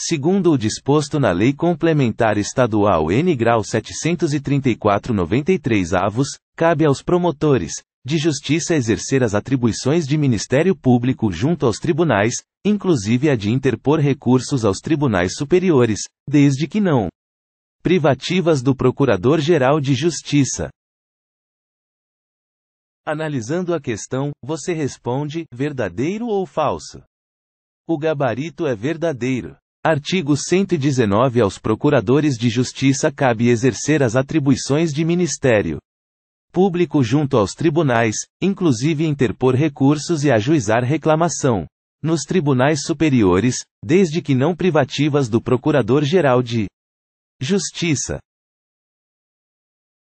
segundo o disposto na Lei Complementar Estadual N. 734-93 avos, cabe aos promotores de justiça exercer as atribuições de Ministério Público junto aos tribunais, inclusive a de interpor recursos aos tribunais superiores, desde que não privativas do Procurador-Geral de Justiça. Analisando a questão, você responde: verdadeiro ou falso? O gabarito é verdadeiro. Artigo 119 Aos procuradores de justiça cabe exercer as atribuições de ministério público junto aos tribunais, inclusive interpor recursos e ajuizar reclamação. Nos tribunais superiores, desde que não privativas do Procurador-Geral de Justiça.